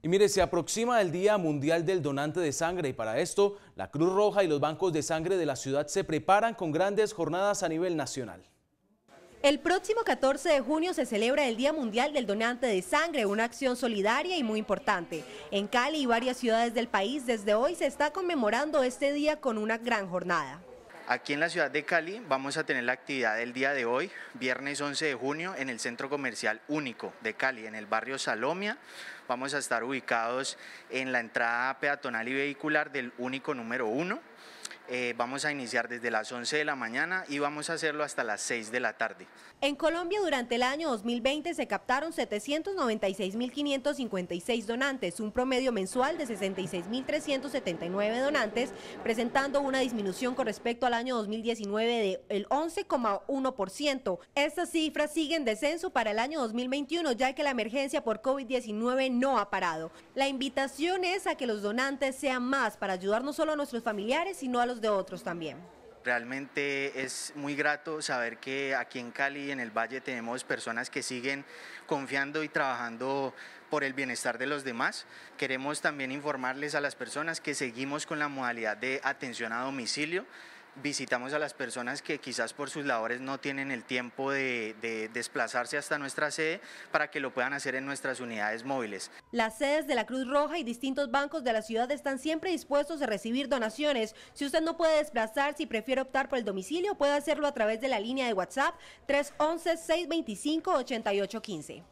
Y mire, se aproxima el Día Mundial del Donante de Sangre y para esto la Cruz Roja y los bancos de sangre de la ciudad se preparan con grandes jornadas a nivel nacional. El próximo 14 de junio se celebra el Día Mundial del Donante de Sangre, una acción solidaria y muy importante. En Cali y varias ciudades del país desde hoy se está conmemorando este día con una gran jornada. Aquí en la ciudad de Cali vamos a tener la actividad del día de hoy, viernes 11 de junio, en el Centro Comercial Único de Cali, en el barrio Salomia. Vamos a estar ubicados en la entrada peatonal y vehicular del Único número 1. Eh, vamos a iniciar desde las 11 de la mañana y vamos a hacerlo hasta las 6 de la tarde. En Colombia durante el año 2020 se captaron 796.556 donantes, un promedio mensual de 66.379 donantes, presentando una disminución con respecto al año 2019 del 11,1%. Estas cifras siguen descenso para el año 2021 ya que la emergencia por COVID-19 no ha parado. La invitación es a que los donantes sean más para ayudar no solo a nuestros familiares, sino a los de otros también. Realmente es muy grato saber que aquí en Cali, y en el Valle, tenemos personas que siguen confiando y trabajando por el bienestar de los demás. Queremos también informarles a las personas que seguimos con la modalidad de atención a domicilio visitamos a las personas que quizás por sus labores no tienen el tiempo de, desplazarse hasta nuestra sede para que lo puedan hacer en nuestras unidades móviles. Las sedes de la Cruz Roja y distintos bancos de la ciudad están siempre dispuestos a recibir donaciones. Si usted no puede desplazarse y prefiere optar por el domicilio, puede hacerlo a través de la línea de WhatsApp 311-625-8815.